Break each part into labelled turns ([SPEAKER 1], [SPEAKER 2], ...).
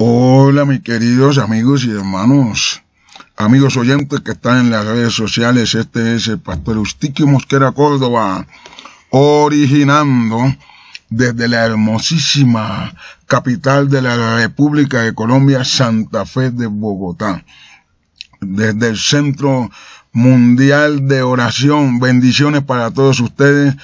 [SPEAKER 1] Hola mis queridos amigos y hermanos, amigos oyentes que están en las redes sociales, este es el pastor Eustiquio Mosquera Córdoba, originando desde la hermosísima capital de la República de Colombia, Santa Fe de Bogotá, desde el Centro Mundial de Oración, bendiciones para todos ustedes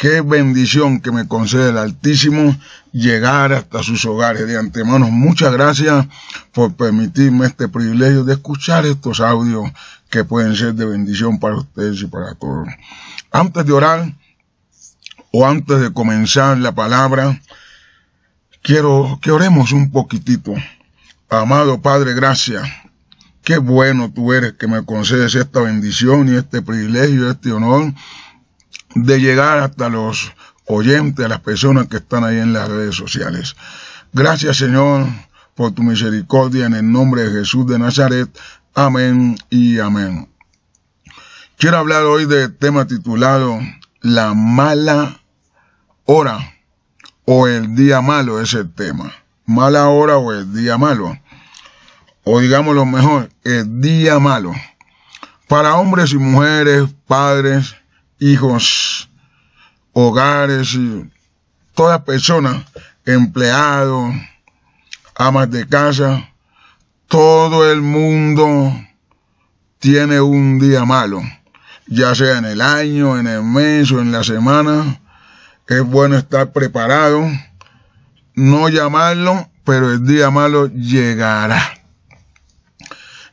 [SPEAKER 1] Qué bendición que me concede el Altísimo llegar hasta sus hogares. De antemano, muchas gracias por permitirme este privilegio de escuchar estos audios que pueden ser de bendición para ustedes y para todos. Antes de orar o antes de comenzar la palabra, quiero que oremos un poquitito. Amado Padre, gracias. Qué bueno tú eres que me concedes esta bendición y este privilegio, este honor de llegar hasta los oyentes, a las personas que están ahí en las redes sociales. Gracias Señor por tu misericordia en el nombre de Jesús de Nazaret. Amén y amén. Quiero hablar hoy del tema titulado La mala hora o el día malo es el tema. Mala hora o el día malo. O digámoslo mejor, el día malo. Para hombres y mujeres, padres, hijos, hogares, y toda persona, empleado, amas de casa, todo el mundo tiene un día malo, ya sea en el año, en el mes o en la semana. Es bueno estar preparado, no llamarlo, pero el día malo llegará.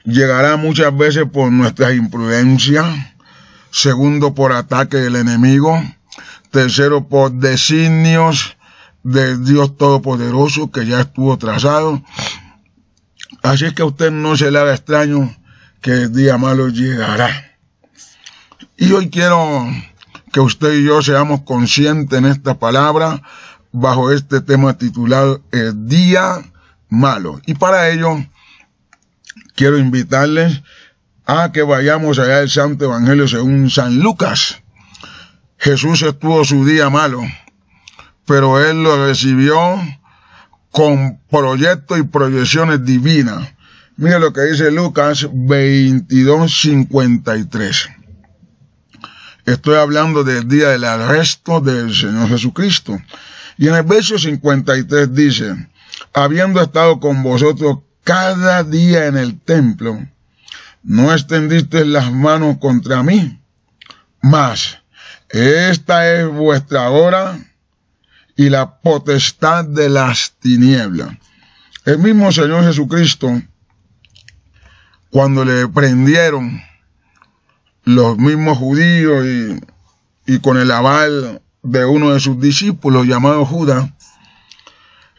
[SPEAKER 1] Llegará muchas veces por nuestra imprudencia segundo por ataque del enemigo, tercero por designios de Dios Todopoderoso que ya estuvo trazado. Así es que a usted no se le haga extraño que el día malo llegará. Y hoy quiero que usted y yo seamos conscientes en esta palabra bajo este tema titulado El Día Malo. Y para ello, quiero invitarles a ah, que vayamos allá al Santo Evangelio según San Lucas. Jesús estuvo su día malo, pero él lo recibió con proyectos y proyecciones divinas. Mira lo que dice Lucas 22:53. Estoy hablando del día del arresto del Señor Jesucristo. Y en el verso 53 dice, habiendo estado con vosotros cada día en el templo, no extendiste las manos contra mí, mas esta es vuestra hora y la potestad de las tinieblas. El mismo Señor Jesucristo, cuando le prendieron los mismos judíos y, y con el aval de uno de sus discípulos llamado Judas,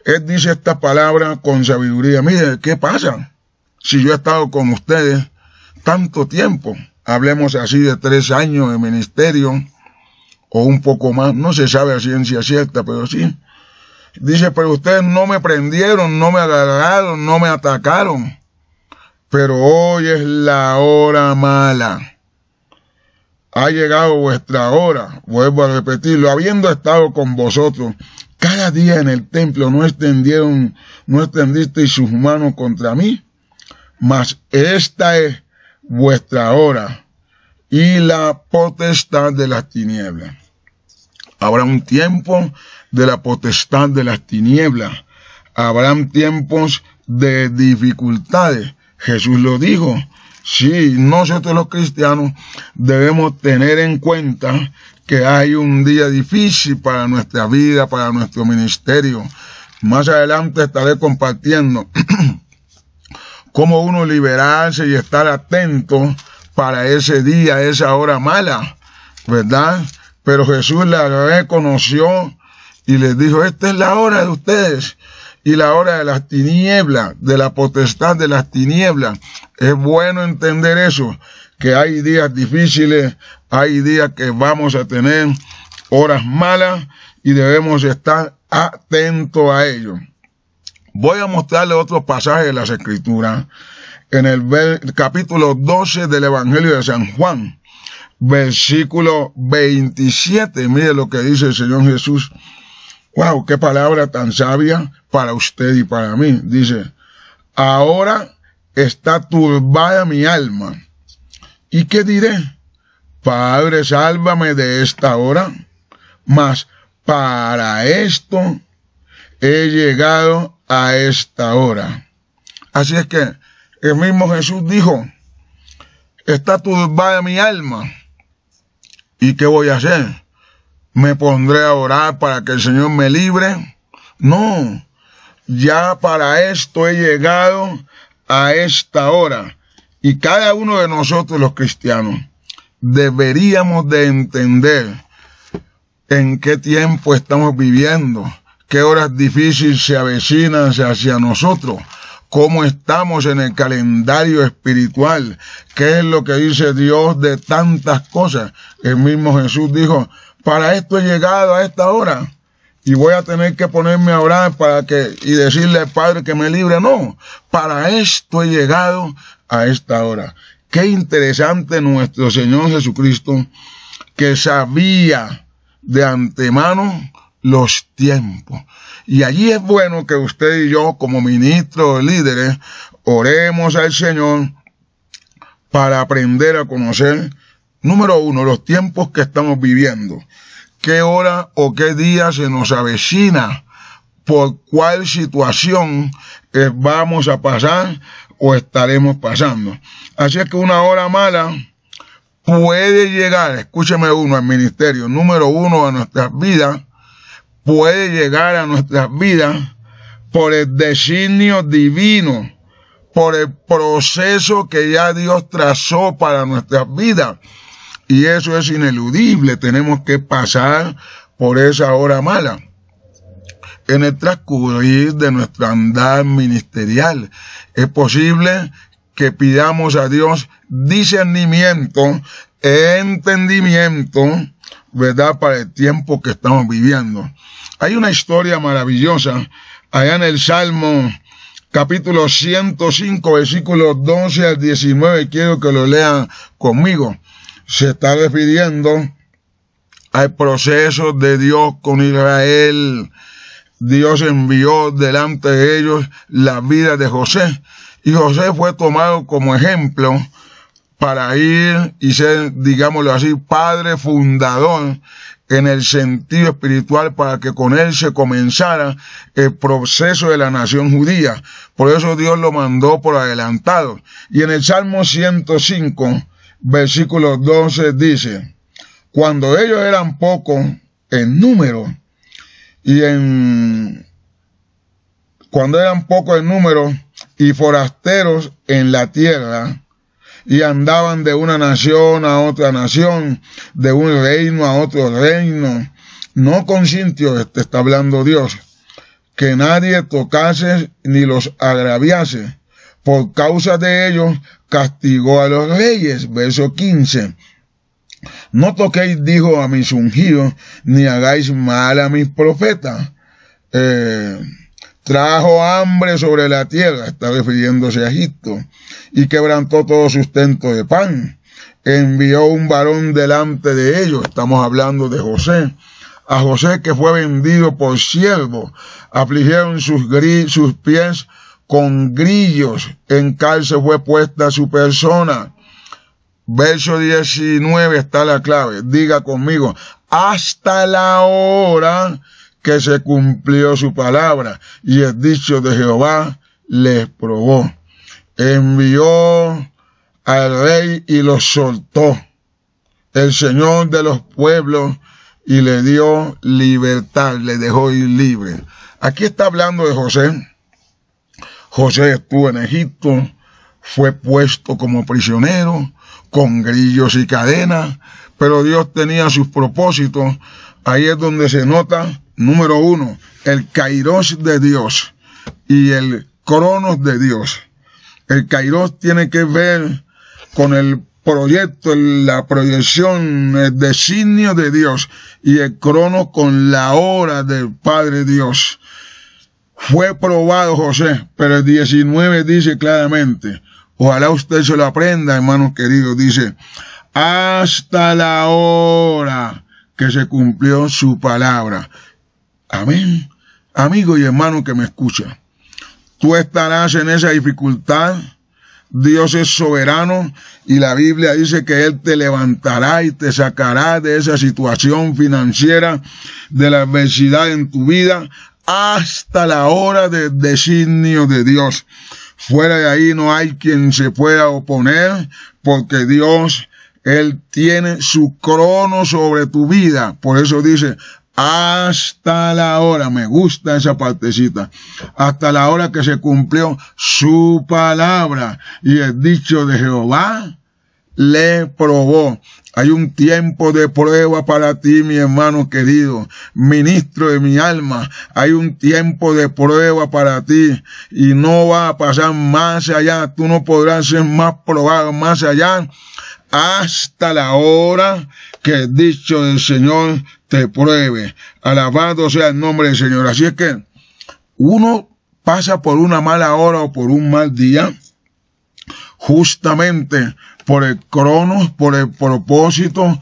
[SPEAKER 1] él dice esta palabra con sabiduría. Mire, ¿qué pasa? Si yo he estado con ustedes tanto tiempo, hablemos así de tres años de ministerio o un poco más, no se sabe a ciencia cierta, pero sí. Dice, pero ustedes no me prendieron, no me agarraron, no me atacaron, pero hoy es la hora mala. Ha llegado vuestra hora, vuelvo a repetirlo, habiendo estado con vosotros cada día en el templo, no extendieron, no extendisteis sus manos contra mí, mas esta es vuestra hora y la potestad de las tinieblas. Habrá un tiempo de la potestad de las tinieblas. Habrán tiempos de dificultades. Jesús lo dijo. Sí, nosotros los cristianos debemos tener en cuenta que hay un día difícil para nuestra vida, para nuestro ministerio. Más adelante estaré compartiendo cómo uno liberarse y estar atento para ese día, esa hora mala, ¿verdad? Pero Jesús la reconoció y les dijo, esta es la hora de ustedes y la hora de las tinieblas, de la potestad de las tinieblas. Es bueno entender eso, que hay días difíciles, hay días que vamos a tener horas malas y debemos estar atentos a ello. Voy a mostrarle otro pasaje de las Escrituras en el capítulo 12 del Evangelio de San Juan, versículo 27. Mire lo que dice el Señor Jesús. Wow, qué palabra tan sabia para usted y para mí. Dice, ahora está turbada mi alma. ¿Y qué diré? Padre, sálvame de esta hora. Mas para esto he llegado a esta hora. Así es que el mismo Jesús dijo, está turbada mi alma. ¿Y qué voy a hacer? ¿Me pondré a orar para que el Señor me libre? No, ya para esto he llegado a esta hora. Y cada uno de nosotros los cristianos deberíamos de entender en qué tiempo estamos viviendo qué horas difíciles se avecinan hacia nosotros, cómo estamos en el calendario espiritual, qué es lo que dice Dios de tantas cosas. El mismo Jesús dijo, para esto he llegado a esta hora y voy a tener que ponerme a orar para que y decirle al Padre que me libre. No, para esto he llegado a esta hora. Qué interesante nuestro Señor Jesucristo que sabía de antemano los tiempos. Y allí es bueno que usted y yo, como ministros líderes, oremos al Señor para aprender a conocer, número uno, los tiempos que estamos viviendo. ¿Qué hora o qué día se nos avecina? ¿Por cuál situación eh, vamos a pasar o estaremos pasando? Así es que una hora mala puede llegar, escúcheme uno, al ministerio, número uno, a nuestras vidas, puede llegar a nuestras vidas por el designio divino, por el proceso que ya Dios trazó para nuestras vidas. Y eso es ineludible, tenemos que pasar por esa hora mala en el transcurrir de nuestra andad ministerial. Es posible que pidamos a Dios discernimiento, entendimiento, ¿verdad? Para el tiempo que estamos viviendo. Hay una historia maravillosa allá en el Salmo capítulo 105, versículos 12 al 19. Quiero que lo lean conmigo. Se está refiriendo al proceso de Dios con Israel. Dios envió delante de ellos la vida de José. Y José fue tomado como ejemplo para ir y ser, digámoslo así, padre fundador en el sentido espiritual para que con él se comenzara el proceso de la nación judía. Por eso Dios lo mandó por adelantado. Y en el Salmo 105, versículo 12 dice, cuando ellos eran pocos en número y en cuando eran pocos en número y forasteros en la tierra, y andaban de una nación a otra nación, de un reino a otro reino. No consintió, este está hablando Dios, que nadie tocase ni los agraviase. Por causa de ellos castigó a los reyes. Verso 15. No toquéis, dijo a mis ungidos, ni hagáis mal a mis profetas. Eh, Trajo hambre sobre la tierra, está refiriéndose a Egipto, y quebrantó todo sustento de pan. Envió un varón delante de ellos, estamos hablando de José, a José que fue vendido por siervo. Afligieron sus, sus pies con grillos, en calce fue puesta su persona. Verso 19 está la clave. Diga conmigo, hasta la hora que se cumplió su palabra, y el dicho de Jehová les probó. Envió al rey y lo soltó, el Señor de los pueblos, y le dio libertad, le dejó ir libre. Aquí está hablando de José. José estuvo en Egipto, fue puesto como prisionero, con grillos y cadenas, pero Dios tenía sus propósitos. Ahí es donde se nota número uno, el kairos de Dios y el cronos de Dios. El kairos tiene que ver con el proyecto, la proyección, el designio de Dios y el crono con la hora del Padre Dios. Fue probado José, pero el 19 dice claramente, ojalá usted se lo aprenda, hermanos queridos, dice, hasta la hora que se cumplió su palabra. Amén. Amigo y hermano que me escucha, tú estarás en esa dificultad. Dios es soberano y la Biblia dice que Él te levantará y te sacará de esa situación financiera, de la adversidad en tu vida, hasta la hora del designio de Dios. Fuera de ahí no hay quien se pueda oponer, porque Dios, Él tiene su crono sobre tu vida. Por eso dice, hasta la hora, me gusta esa partecita, hasta la hora que se cumplió su palabra y el dicho de Jehová le probó. Hay un tiempo de prueba para ti, mi hermano querido, ministro de mi alma. Hay un tiempo de prueba para ti y no va a pasar más allá. Tú no podrás ser más probado más allá hasta la hora que dicho el Señor te pruebe. Alabado sea el nombre del Señor. Así es que uno pasa por una mala hora o por un mal día, justamente por el cronos, por el propósito,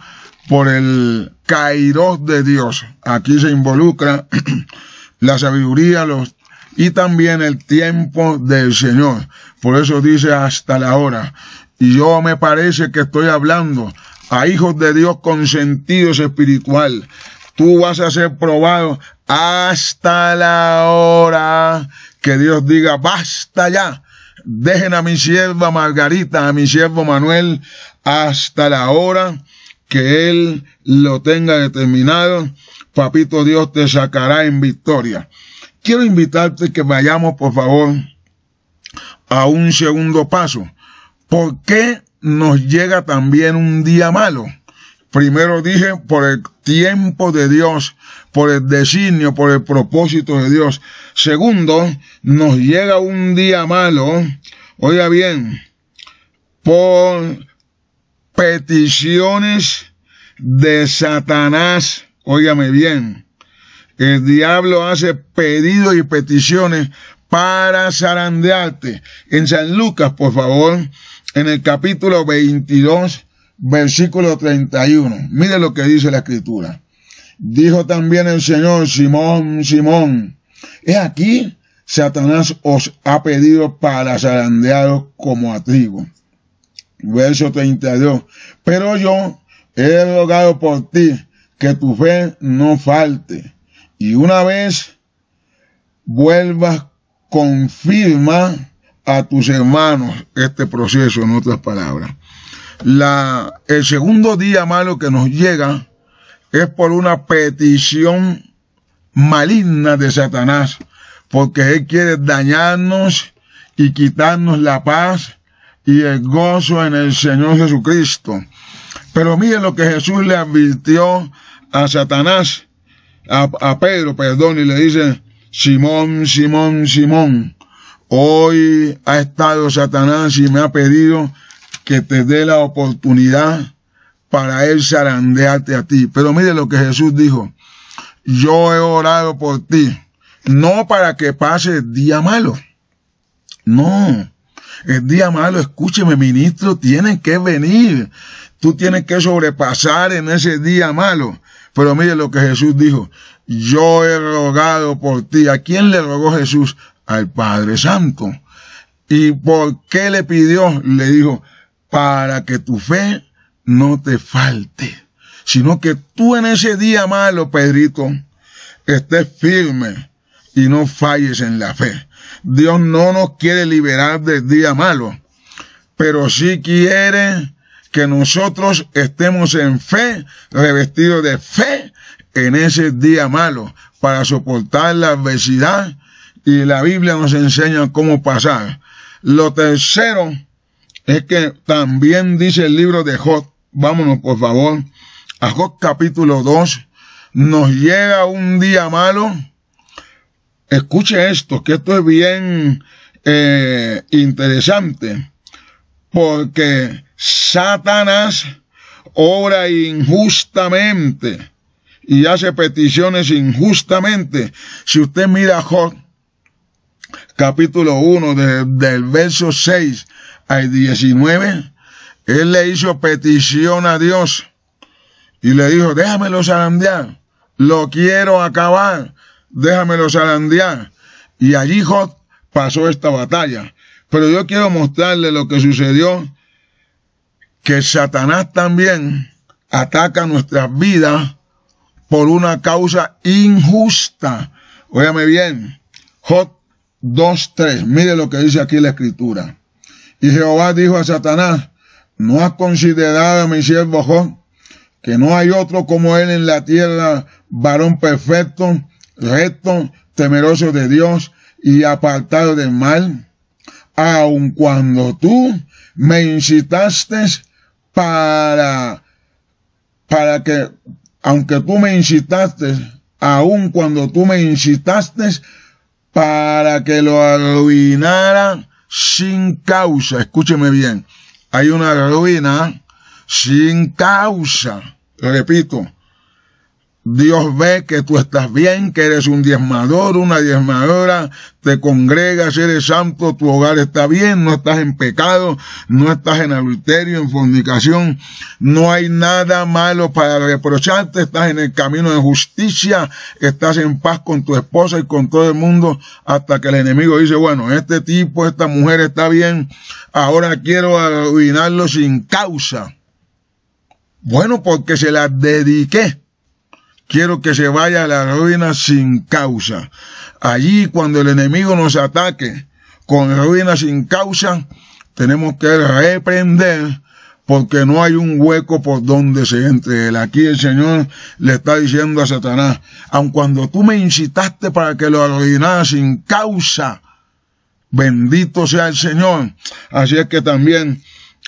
[SPEAKER 1] por el kairos de Dios. Aquí se involucra la sabiduría, los y también el tiempo del Señor. Por eso dice hasta la hora. Y yo me parece que estoy hablando a hijos de Dios con sentidos espiritual. Tú vas a ser probado hasta la hora que Dios diga, basta ya. Dejen a mi sierva Margarita, a mi siervo Manuel, hasta la hora que Él lo tenga determinado. Papito Dios te sacará en victoria. Quiero invitarte que vayamos, por favor, a un segundo paso. ¿Por qué nos llega también un día malo. Primero dije, por el tiempo de Dios, por el designio, por el propósito de Dios. Segundo, nos llega un día malo, oiga bien, por peticiones de Satanás, óigame bien. El diablo hace pedidos y peticiones para zarandearte. En San Lucas, por favor, en el capítulo 22, versículo 31. Mire lo que dice la escritura. Dijo también el Señor, Simón, Simón, he aquí, Satanás os ha pedido para zarandearos como a trigo. Verso 32. Pero yo he rogado por ti que tu fe no falte. Y una vez vuelvas, confirma a tus hermanos este proceso, en otras palabras. La, el segundo día malo que nos llega es por una petición maligna de Satanás, porque él quiere dañarnos y quitarnos la paz y el gozo en el Señor Jesucristo. Pero miren lo que Jesús le advirtió a Satanás, a Pedro, perdón, y le dice, Simón, Simón, Simón, Hoy ha estado Satanás y me ha pedido que te dé la oportunidad para él zarandearte a ti. Pero mire lo que Jesús dijo. Yo he orado por ti, no para que pase el día malo. No, el día malo, escúcheme ministro, tiene que venir. Tú tienes que sobrepasar en ese día malo. Pero mire lo que Jesús dijo. Yo he rogado por ti. ¿A quién le rogó Jesús? al Padre Santo. ¿Y por qué le pidió? Le dijo, para que tu fe no te falte, sino que tú en ese día malo, Pedrito, estés firme y no falles en la fe. Dios no nos quiere liberar del día malo, pero sí quiere que nosotros estemos en fe, revestidos de fe en ese día malo, para soportar la adversidad y la Biblia nos enseña cómo pasar. Lo tercero es que también dice el libro de Job, vámonos por favor, a Job capítulo 2, nos llega un día malo. Escuche esto, que esto es bien eh, interesante, porque Satanás obra injustamente y hace peticiones injustamente. Si usted mira a Job, capítulo 1, del verso 6 al 19, él le hizo petición a Dios y le dijo, déjamelo zarandear, lo quiero acabar, déjamelo zarandear. Y allí Jot, pasó esta batalla. Pero yo quiero mostrarle lo que sucedió, que Satanás también ataca nuestras vidas por una causa injusta. Óyame bien, Jot, 2.3. Mire lo que dice aquí la escritura. Y Jehová dijo a Satanás, ¿no has considerado a mi siervo Job, que no hay otro como él en la tierra, varón perfecto, recto, temeroso de Dios y apartado del mal? Aun cuando tú me incitaste para, para que, aunque tú me incitaste, aun cuando tú me incitaste para que lo arruinara sin causa. Escúcheme bien, hay una ruina sin causa. Repito, Dios ve que tú estás bien, que eres un diezmador, una diezmadora, te congregas, eres santo, tu hogar está bien, no estás en pecado, no estás en adulterio, en fornicación, no hay nada malo para reprocharte, estás en el camino de justicia, estás en paz con tu esposa y con todo el mundo, hasta que el enemigo dice, bueno, este tipo, esta mujer está bien, ahora quiero arruinarlo sin causa. Bueno, porque se la dediqué Quiero que se vaya a la ruina sin causa. Allí cuando el enemigo nos ataque con ruina sin causa, tenemos que reprender porque no hay un hueco por donde se entre él. Aquí el Señor le está diciendo a Satanás, aun cuando tú me incitaste para que lo arruinara sin causa, bendito sea el Señor. Así es que también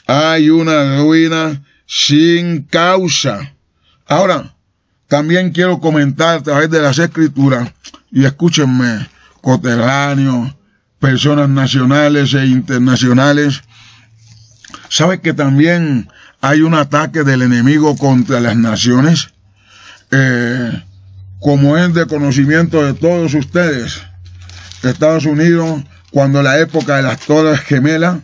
[SPEAKER 1] hay una ruina sin causa. Ahora, también quiero comentar a través de las escrituras, y escúchenme, coterráneos, personas nacionales e internacionales, ¿sabe que también hay un ataque del enemigo contra las naciones? Eh, como es de conocimiento de todos ustedes, Estados Unidos, cuando la época de las Torres Gemelas,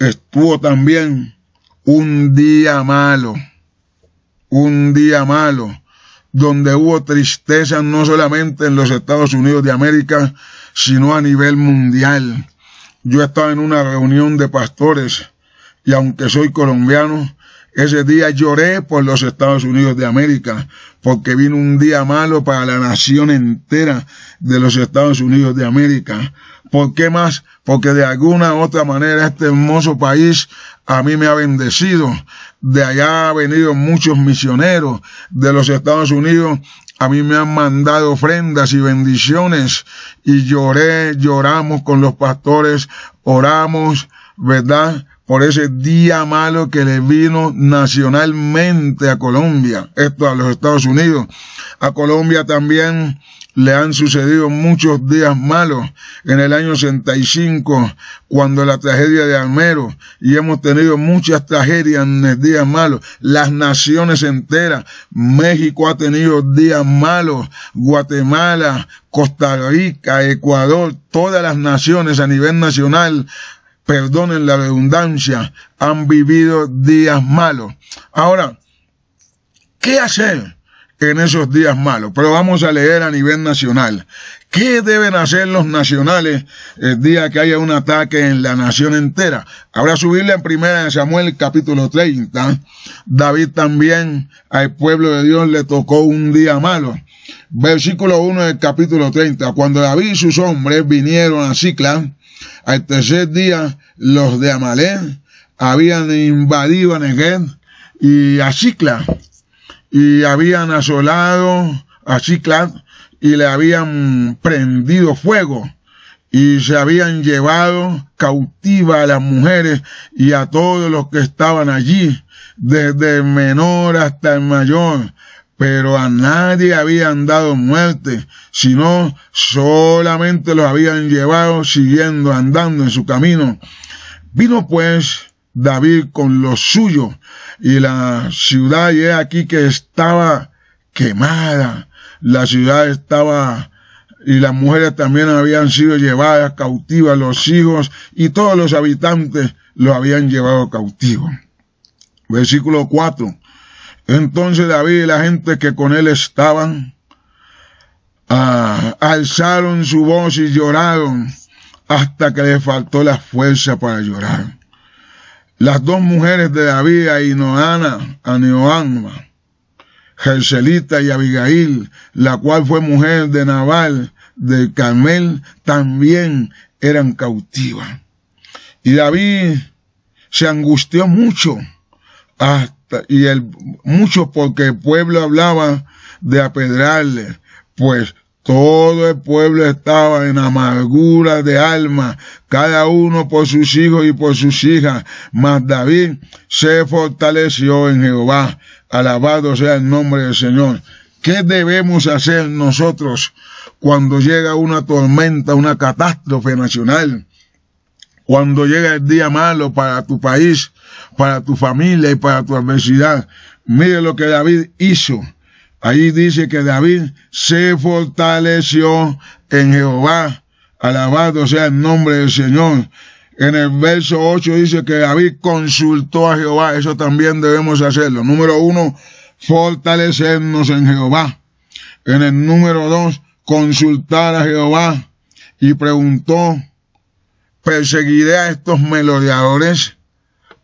[SPEAKER 1] estuvo también un día malo, un día malo donde hubo tristeza no solamente en los Estados Unidos de América, sino a nivel mundial. Yo estaba en una reunión de pastores y aunque soy colombiano, ese día lloré por los Estados Unidos de América, porque vino un día malo para la nación entera de los Estados Unidos de América. ¿Por qué más? Porque de alguna u otra manera este hermoso país a mí me ha bendecido de allá han venido muchos misioneros de los Estados Unidos. A mí me han mandado ofrendas y bendiciones y lloré, lloramos con los pastores, oramos, ¿verdad? por ese día malo que le vino nacionalmente a Colombia, esto a los Estados Unidos. A Colombia también le han sucedido muchos días malos en el año 65, cuando la tragedia de Almero, y hemos tenido muchas tragedias en días malos. Las naciones enteras, México ha tenido días malos, Guatemala, Costa Rica, Ecuador, todas las naciones a nivel nacional perdonen la redundancia, han vivido días malos. Ahora, ¿qué hacer en esos días malos? Pero vamos a leer a nivel nacional. ¿Qué deben hacer los nacionales el día que haya un ataque en la nación entera? Habrá subirle en primera de Samuel capítulo 30. David también al pueblo de Dios le tocó un día malo. Versículo 1 del capítulo 30. Cuando David y sus hombres vinieron a Ciclán, al tercer día, los de Amalé habían invadido a Negev y a Cicla, y habían asolado a Cicla y le habían prendido fuego y se habían llevado cautiva a las mujeres y a todos los que estaban allí, desde el menor hasta el mayor, pero a nadie habían dado muerte, sino solamente los habían llevado siguiendo andando en su camino. Vino pues David con los suyos y la ciudad, y aquí que estaba quemada, la ciudad estaba y las mujeres también habían sido llevadas cautivas, los hijos y todos los habitantes los habían llevado cautivo. Versículo 4. Entonces David y la gente que con él estaban ah, alzaron su voz y lloraron hasta que les faltó la fuerza para llorar. Las dos mujeres de David, Ainoana, Aneoanma, Jerselita y Abigail, la cual fue mujer de Naval, de Carmel, también eran cautivas. Y David se angustió mucho hasta y el, mucho porque el pueblo hablaba de apedrearle, pues todo el pueblo estaba en amargura de alma, cada uno por sus hijos y por sus hijas, mas David se fortaleció en Jehová. Alabado sea el nombre del Señor. ¿Qué debemos hacer nosotros cuando llega una tormenta, una catástrofe nacional? Cuando llega el día malo para tu país, para tu familia y para tu adversidad. Mire lo que David hizo. Ahí dice que David se fortaleció en Jehová. Alabado sea el nombre del Señor. En el verso 8 dice que David consultó a Jehová. Eso también debemos hacerlo. Número uno, fortalecernos en Jehová. En el número dos, consultar a Jehová. Y preguntó, ¿perseguiré a estos melodeadores?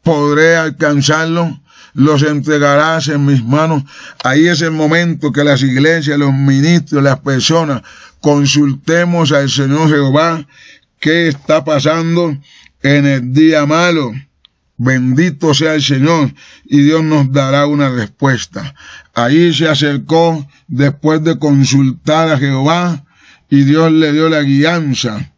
[SPEAKER 1] podré alcanzarlo, los entregarás en mis manos. Ahí es el momento que las iglesias, los ministros, las personas consultemos al Señor Jehová qué está pasando en el día malo. Bendito sea el Señor y Dios nos dará una respuesta. Ahí se acercó después de consultar a Jehová y Dios le dio la guianza.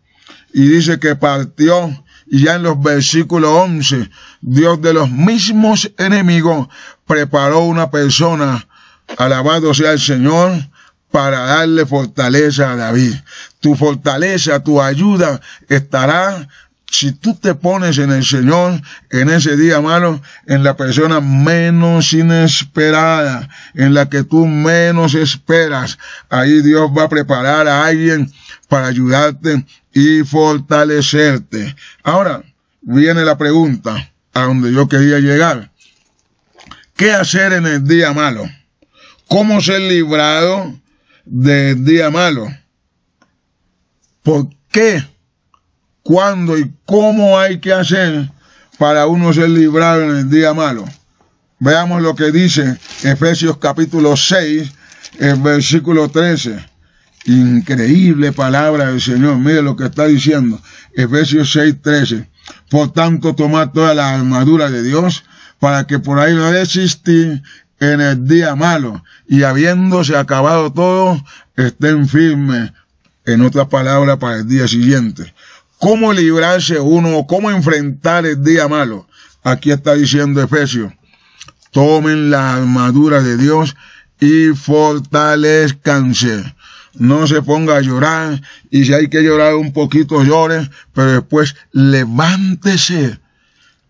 [SPEAKER 1] Y dice que partió y ya en los versículos 11, Dios de los mismos enemigos preparó una persona, alabado sea el Señor, para darle fortaleza a David. Tu fortaleza, tu ayuda estará si tú te pones en el Señor en ese día malo, en la persona menos inesperada, en la que tú menos esperas, ahí Dios va a preparar a alguien para ayudarte y fortalecerte. Ahora viene la pregunta a donde yo quería llegar. ¿Qué hacer en el día malo? ¿Cómo ser librado del día malo? ¿Por qué? ¿Cuándo y cómo hay que hacer para uno ser librado en el día malo? Veamos lo que dice Efesios capítulo 6, el versículo 13 Increíble palabra del Señor. Mire lo que está diciendo. Efesios 6:13. Por tanto, tomad toda la armadura de Dios para que por ahí no desistir en el día malo y habiéndose acabado todo, estén firmes. En otra palabra, para el día siguiente. ¿Cómo librarse uno? ¿Cómo enfrentar el día malo? Aquí está diciendo Efesios. Tomen la armadura de Dios y fortalezcanse no se ponga a llorar y si hay que llorar un poquito llore, pero después levántese.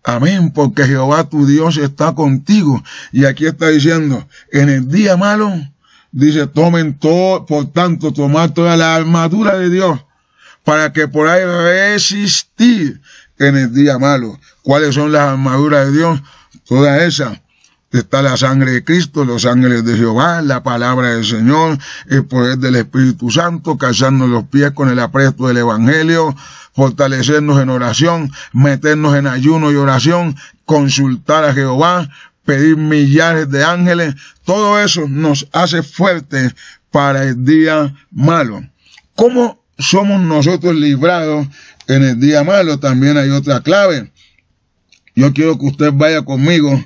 [SPEAKER 1] Amén, porque Jehová tu Dios está contigo. Y aquí está diciendo, en el día malo, dice, tomen todo, por tanto, tomar toda la armadura de Dios para que podáis resistir en el día malo. ¿Cuáles son las armaduras de Dios? Todas esas Está la sangre de Cristo, los ángeles de Jehová, la palabra del Señor, el poder del Espíritu Santo, calzarnos los pies con el apresto del Evangelio, fortalecernos en oración, meternos en ayuno y oración, consultar a Jehová, pedir millares de ángeles. Todo eso nos hace fuertes para el día malo. ¿Cómo somos nosotros librados en el día malo? También hay otra clave. Yo quiero que usted vaya conmigo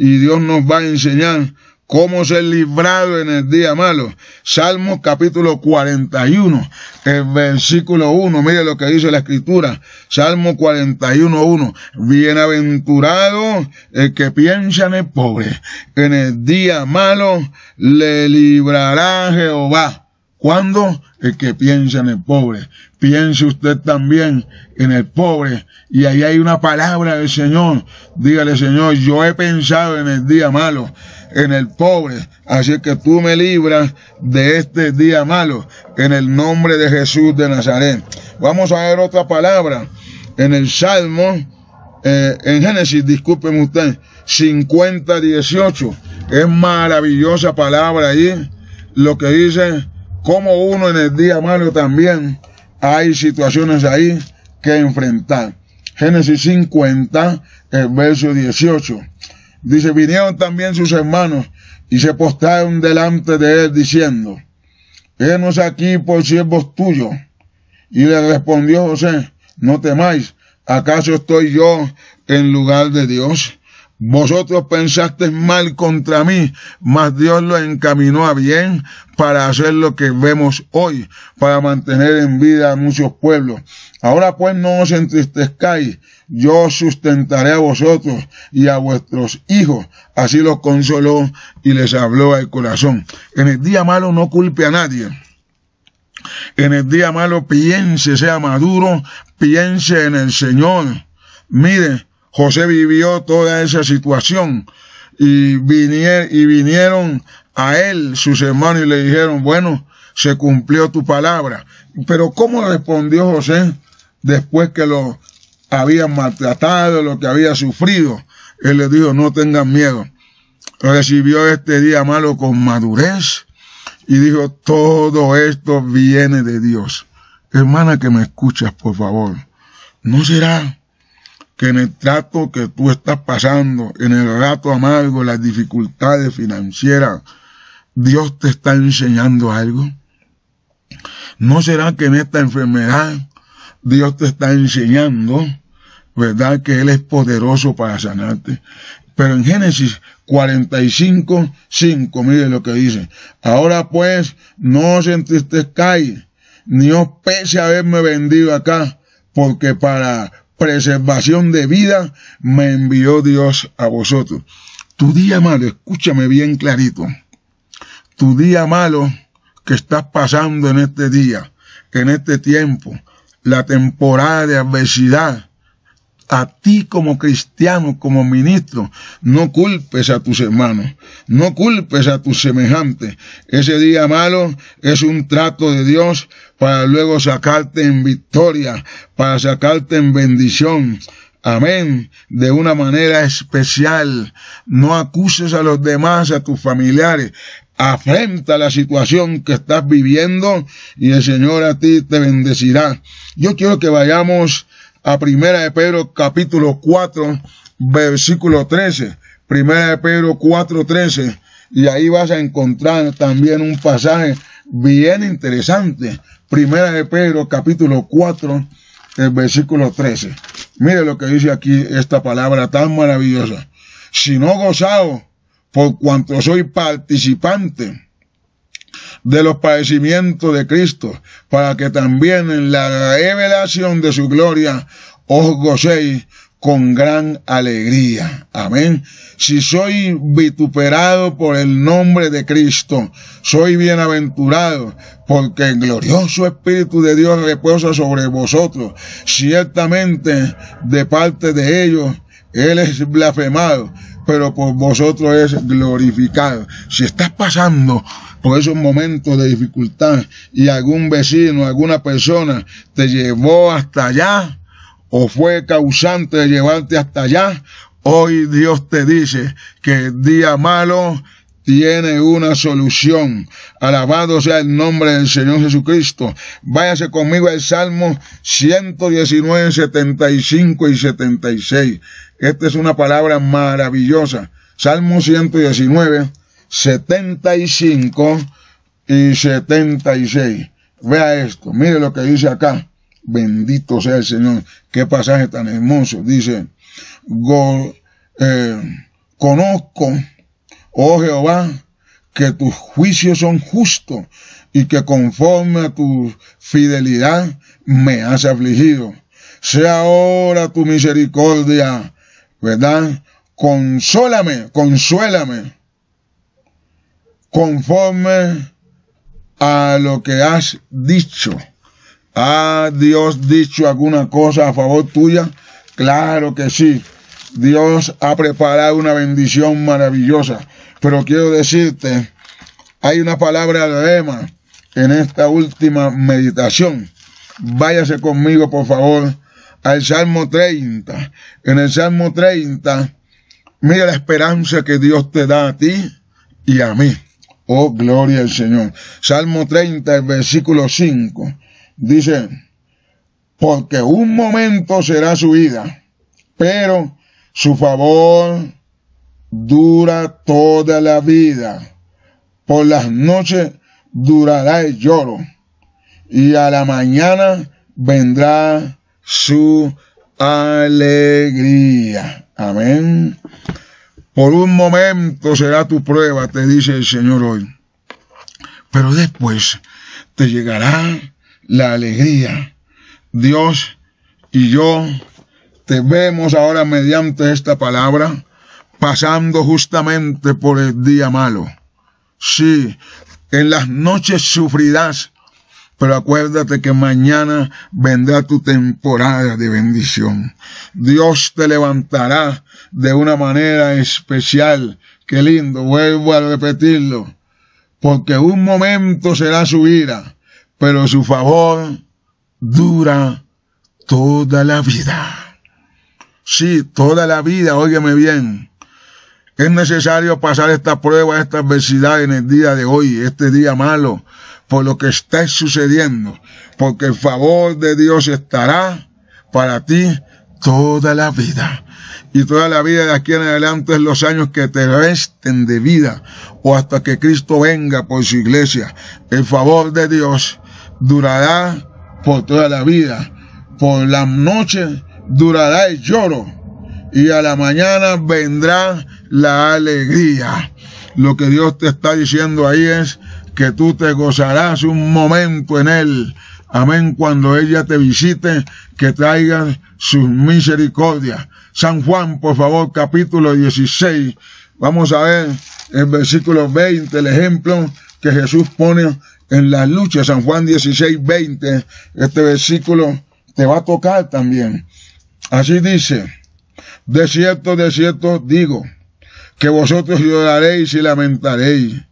[SPEAKER 1] y Dios nos va a enseñar cómo ser librado en el día malo. Salmo capítulo 41, el versículo 1, mire lo que dice la escritura. Salmo 41, 1. Bienaventurado el que piensa en el pobre, en el día malo le librará Jehová. ¿Cuándo? El que piensa en el pobre. Piense usted también en el pobre. Y ahí hay una palabra del Señor. Dígale, Señor, yo he pensado en el día malo, en el pobre. Así que tú me libras de este día malo, en el nombre de Jesús de Nazaret. Vamos a ver otra palabra. En el Salmo, eh, en Génesis, discúlpeme usted, 50, 18. Es maravillosa palabra ahí. Lo que dice como uno en el día malo también hay situaciones ahí que enfrentar. Génesis 50, el verso 18. Dice, vinieron también sus hermanos y se postaron delante de él diciendo, venos aquí por siervos tuyos. Y le respondió José, no temáis, ¿acaso estoy yo en lugar de Dios? Vosotros pensasteis mal contra mí, mas Dios lo encaminó a bien para hacer lo que vemos hoy, para mantener en vida a muchos pueblos. Ahora pues no os entristezcáis, yo sustentaré a vosotros y a vuestros hijos. Así los consoló y les habló al corazón. En el día malo no culpe a nadie. En el día malo piense, sea maduro, piense en el Señor. Mire, José vivió toda esa situación y, y vinieron a él sus hermanos y le dijeron, bueno, se cumplió tu palabra. Pero ¿cómo respondió José después que lo habían maltratado, lo que había sufrido? Él le dijo, no tengan miedo. Recibió este día malo con madurez y dijo, todo esto viene de Dios. Hermana que me escuchas, por favor, ¿no será que en el trato que tú estás pasando, en el rato amargo, las dificultades financieras, Dios te está enseñando algo? ¿No será que en esta enfermedad Dios te está enseñando, verdad, que Él es poderoso para sanarte? Pero en Génesis 45, 5, mire lo que dice. Ahora pues, no os entristezcáis, ni os pese haberme vendido acá, porque para preservación de vida me envió Dios a vosotros. Tu día malo, escúchame bien clarito. Tu día malo que estás pasando en este día, en este tiempo, la temporada de adversidad, a ti como cristiano, como ministro. No culpes a tus hermanos, no culpes a tus semejantes. Ese día malo es un trato de Dios para luego sacarte en victoria, para sacarte en bendición. Amén. De una manera especial. No acuses a los demás, a tus familiares. Afrenta la situación que estás viviendo y el Señor a ti te bendecirá. Yo quiero que vayamos a Primera de Pedro capítulo 4, versículo 13. Primera de Pedro 4, 13. Y ahí vas a encontrar también un pasaje bien interesante. Primera de Pedro capítulo 4, el versículo 13. Mire lo que dice aquí esta palabra tan maravillosa. Si no gozado por cuanto soy participante de los padecimientos de Cristo, para que también en la revelación de su gloria os gocéis con gran alegría. Amén. Si soy vituperado por el nombre de Cristo, soy bienaventurado, porque el glorioso Espíritu de Dios reposa sobre vosotros. Ciertamente, de parte de ellos, Él es blasfemado, pero por vosotros es glorificado. Si estás pasando por esos momentos de dificultad y algún vecino, alguna persona te llevó hasta allá o fue causante de llevarte hasta allá, hoy Dios te dice que el día malo tiene una solución. Alabado sea el nombre del Señor Jesucristo. Váyase conmigo al Salmo 119, 75 y 76. Esta es una palabra maravillosa. Salmo 119, 75 y 76. Vea esto, mire lo que dice acá. Bendito sea el Señor. Qué pasaje tan hermoso. Dice, eh, conozco, oh Jehová, que tus juicios son justos y que conforme a tu fidelidad me has afligido. Sea ahora tu misericordia ¿verdad? Consólame, consuélame, conforme a lo que has dicho. ¿Ha Dios dicho alguna cosa a favor tuya? Claro que sí. Dios ha preparado una bendición maravillosa. Pero quiero decirte, hay una palabra de en esta última meditación. Váyase conmigo, por favor, al Salmo 30. En el Salmo 30, mira la esperanza que Dios te da a ti y a mí. Oh, gloria al Señor. Salmo 30, versículo 5, dice, porque un momento será su vida, pero su favor dura toda la vida. Por las noches durará el lloro y a la mañana vendrá su alegría. Amén. Por un momento será tu prueba, te dice el Señor hoy. Pero después te llegará la alegría. Dios y yo te vemos ahora mediante esta palabra pasando justamente por el día malo. Sí, en las noches sufrirás pero acuérdate que mañana vendrá tu temporada de bendición. Dios te levantará de una manera especial. Qué lindo, vuelvo a repetirlo. Porque un momento será su ira, pero su favor dura toda la vida. Sí, toda la vida, óyeme bien. Es necesario pasar esta prueba, esta adversidad en el día de hoy, este día malo, por lo que está sucediendo, porque el favor de Dios estará para ti toda la vida. Y toda la vida de aquí en adelante es los años que te resten de vida o hasta que Cristo venga por su iglesia. El favor de Dios durará por toda la vida. Por la noche durará el lloro y a la mañana vendrá la alegría. Lo que Dios te está diciendo ahí es que tú te gozarás un momento en él. Amén, cuando ella te visite, que traiga sus misericordia, San Juan, por favor, capítulo 16. Vamos a ver el versículo 20, el ejemplo que Jesús pone en la lucha, San Juan 16, 20. Este versículo te va a tocar también. Así dice, de cierto, de cierto digo, que vosotros lloraréis y lamentaréis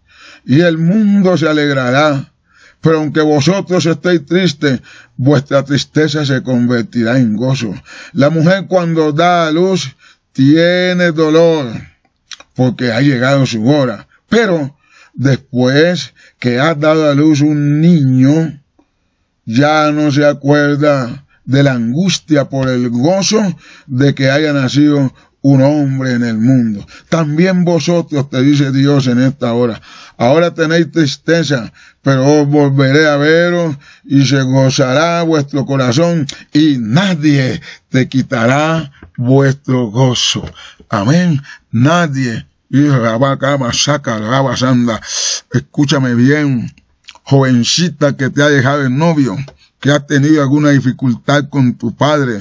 [SPEAKER 1] y el mundo se alegrará. Pero aunque vosotros estéis tristes, vuestra tristeza se convertirá en gozo. La mujer cuando da a luz tiene dolor porque ha llegado su hora. Pero después que ha dado a luz un niño, ya no se acuerda de la angustia por el gozo de que haya nacido un hombre en el mundo. También vosotros, te dice Dios en esta hora, Ahora tenéis tristeza, pero os volveré a veros y se gozará vuestro corazón y nadie te quitará vuestro gozo. Amén. Nadie. Y saca, sanda. Escúchame bien, jovencita que te ha dejado el novio, que ha tenido alguna dificultad con tu padre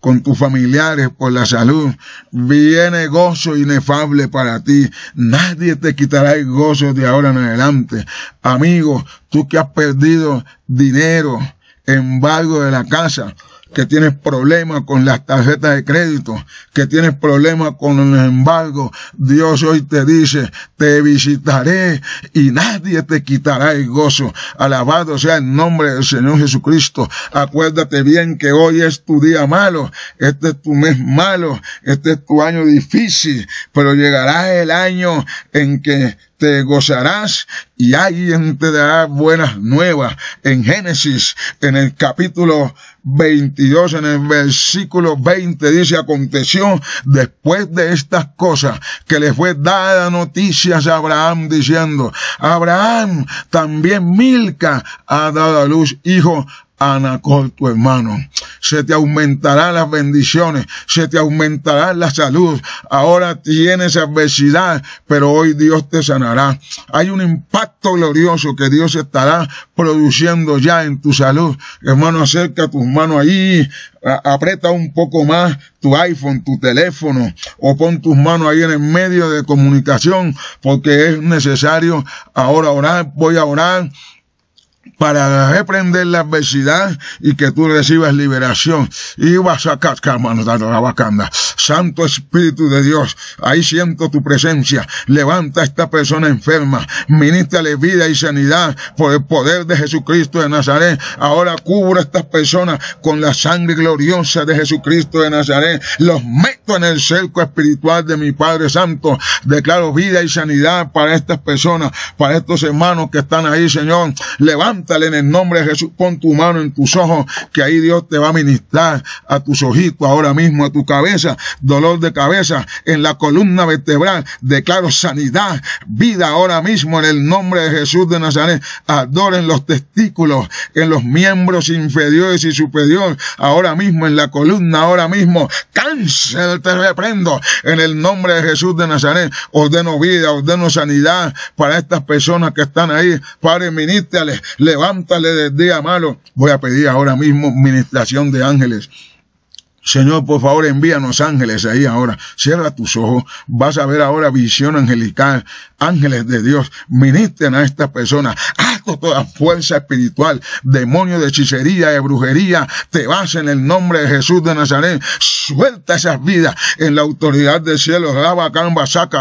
[SPEAKER 1] con tus familiares, por la salud. Viene gozo inefable para ti. Nadie te quitará el gozo de ahora en adelante. ...amigo, tú que has perdido dinero, ...en embargo de la casa, que tienes problemas con las tarjetas de crédito, que tienes problemas con el embargo, Dios hoy te dice, te visitaré y nadie te quitará el gozo. Alabado sea el nombre del Señor Jesucristo. Acuérdate bien que hoy es tu día malo, este es tu mes malo, este es tu año difícil, pero llegará el año en que te gozarás y alguien te dará buenas nuevas. En Génesis, en el capítulo 22, en el versículo 20, dice, aconteció después de estas cosas que le fue dada noticias a Abraham diciendo, Abraham también Milca ha dado a luz hijo Anacol, tu hermano. Se te aumentarán las bendiciones, se te aumentará la salud. Ahora tienes adversidad, pero hoy Dios te sanará. Hay un impacto glorioso que Dios estará produciendo ya en tu salud. Hermano, acerca tus manos ahí, aprieta un poco más tu iPhone, tu teléfono, o pon tus manos ahí en el medio de comunicación, porque es necesario ahora orar. Voy a orar para reprender la adversidad y que tú recibas liberación. Y vas a vacanda. Santo Espíritu de Dios, ahí siento tu presencia. Levanta a esta persona enferma. Ministrale vida y sanidad por el poder de Jesucristo de Nazaret. Ahora cubro a estas personas con la sangre gloriosa de Jesucristo de Nazaret. Los meto en el cerco espiritual de mi Padre Santo. Declaro vida y sanidad para estas personas, para estos hermanos que están ahí, Señor. Levanta levántale en el nombre de Jesús, pon tu mano en tus ojos, que ahí Dios te va a ministrar a tus ojitos ahora mismo, a tu cabeza, dolor de cabeza, en la columna vertebral, declaro sanidad, vida ahora mismo en el nombre de Jesús de Nazaret, adoren los testículos, en los miembros inferiores y superiores, ahora mismo en la columna, ahora mismo, cáncer te reprendo, en el nombre de Jesús de Nazaret, ordeno vida, ordeno sanidad para estas personas que están ahí, Padre, ministrales levántale del día malo. Voy a pedir ahora mismo ministración de ángeles Señor, por favor, envíanos ángeles ahí ahora. Cierra tus ojos. Vas a ver ahora visión angelical. Ángeles de Dios, ministren a estas personas. Hazlo toda fuerza espiritual. Demonio de hechicería, de brujería, te vas en el nombre de Jesús de Nazaret. Suelta esas vidas en la autoridad del cielo. Graba, camba, saca,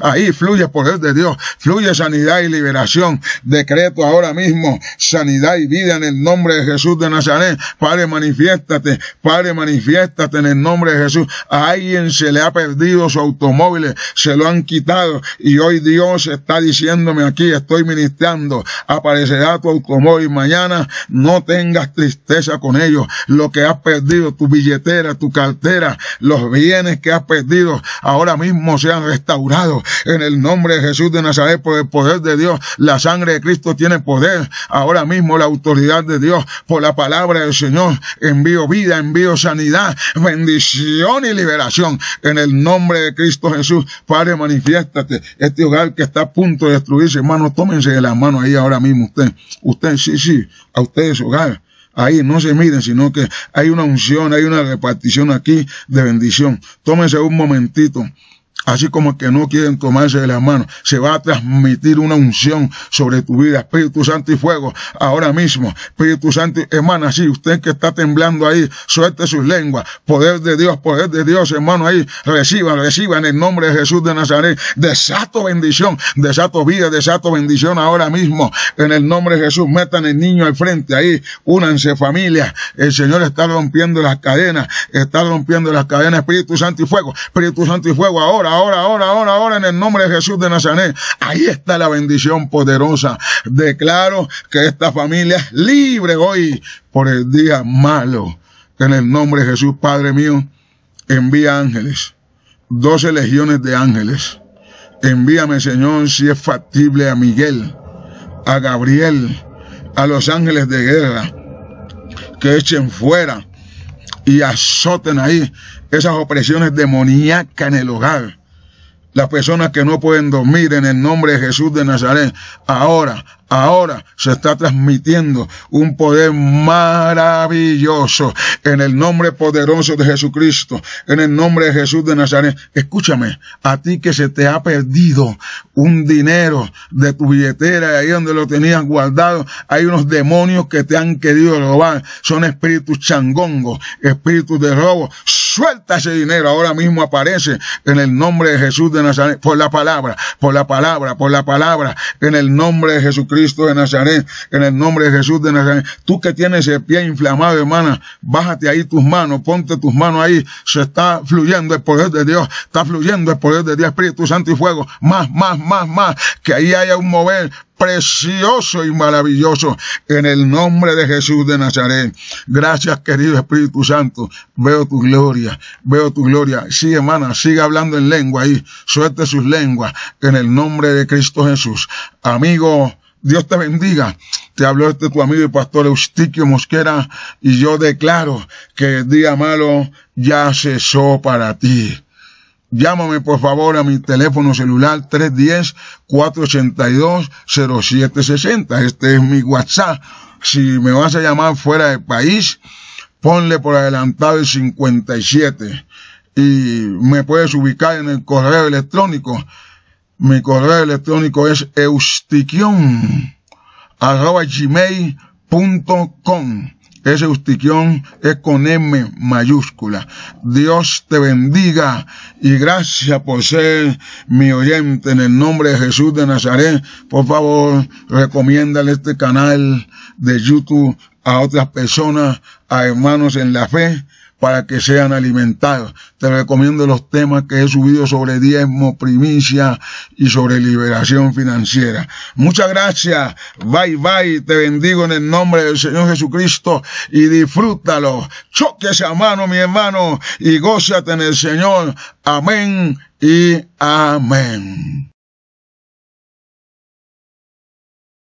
[SPEAKER 1] Ahí fluye poder de Dios. Fluye sanidad y liberación. Decreto ahora mismo sanidad y vida en el nombre de Jesús de Nazaret. Padre, manifiéstate. Padre, manifiéstate en el nombre de Jesús. A alguien se le ha perdido su automóvil, se lo han quitado y hoy Dios está diciéndome aquí, estoy ministrando, aparecerá tu automóvil mañana, no tengas tristeza con ellos, lo que has perdido, tu billetera, tu cartera, los bienes que has perdido, ahora mismo se han restaurado en el nombre de Jesús de Nazaret por el poder de Dios, la sangre de Cristo tiene poder, ahora mismo la autoridad de Dios por la palabra del Señor, envío vida, envío sanidad, bendición y liberación en el nombre de Cristo Jesús. Padre, manifiéstate. Este hogar que está a punto de destruirse, hermano, tómense de las manos ahí ahora mismo usted. Usted, sí, sí, a ustedes hogar. Ahí no se miren, sino que hay una unción, hay una repartición aquí de bendición. Tómense un momentito Así como que no quieren tomarse de la mano, se va a transmitir una unción sobre tu vida, Espíritu Santo y fuego. Ahora mismo, Espíritu Santo, hermano, así usted que está temblando ahí, suelte sus lenguas, poder de Dios, poder de Dios, hermano, ahí, reciba, reciba en el nombre de Jesús de Nazaret, desato bendición, desato vida, desato bendición ahora mismo, en el nombre de Jesús, metan el niño al frente ahí, únanse familia, el Señor está rompiendo las cadenas, está rompiendo las cadenas, Espíritu Santo y fuego, Espíritu Santo y fuego ahora, ahora, ahora, ahora, ahora, en el nombre de Jesús de Nazaret. Ahí está la bendición poderosa. Declaro que esta familia es libre hoy por el día malo. En el nombre de Jesús, Padre mío, envía ángeles, doce legiones de ángeles. Envíame, Señor, si es factible a Miguel, a Gabriel, a los ángeles de guerra, que echen fuera y azoten ahí esas opresiones demoníacas en el hogar. Las personas que no pueden dormir en el nombre de Jesús de Nazaret, ahora, Ahora se está transmitiendo un poder maravilloso en el nombre poderoso de Jesucristo, en el nombre de Jesús de Nazaret. Escúchame, a ti que se te ha perdido un dinero de tu billetera y ahí donde lo tenías guardado, hay unos demonios que te han querido robar. Son espíritus changongos, espíritus de robo. Suelta ese dinero, ahora mismo aparece en el nombre de Jesús de Nazaret, por la palabra, por la palabra, por la palabra, en el nombre de Jesucristo. Cristo de Nazaret, en el nombre de Jesús de Nazaret. Tú que tienes el pie inflamado, hermana, bájate ahí tus manos, ponte tus manos ahí. Se está fluyendo el poder de Dios, está fluyendo el poder de Dios, Espíritu Santo y fuego. Más, más, más, más. Que ahí haya un mover precioso y maravilloso en el nombre de Jesús de Nazaret. Gracias, querido Espíritu Santo. Veo tu gloria, veo tu gloria. Sí, hermana, sigue hablando en lengua ahí. Suelte sus lenguas en el nombre de Cristo Jesús. Amigo, Dios te bendiga. Te habló este tu amigo y pastor Eustiquio Mosquera y yo declaro que el día malo ya cesó para ti. Llámame por favor a mi teléfono celular 310-482-0760. Este es mi WhatsApp. Si me vas a llamar fuera del país, ponle por adelantado el 57 y me puedes ubicar en el correo electrónico mi correo electrónico es eustiquion es con M mayúscula. Dios te bendiga y gracias por ser mi oyente en el nombre de Jesús de Nazaret. Por favor, recomiéndale este canal de YouTube a otras personas, a hermanos en la fe para que sean alimentados. Te recomiendo los temas que he subido sobre diezmo, primicia y sobre liberación financiera. Muchas gracias. Bye bye. Te bendigo en el nombre del Señor Jesucristo y disfrútalo. Choquese a mano, mi hermano, y gózate en el Señor. Amén y amén.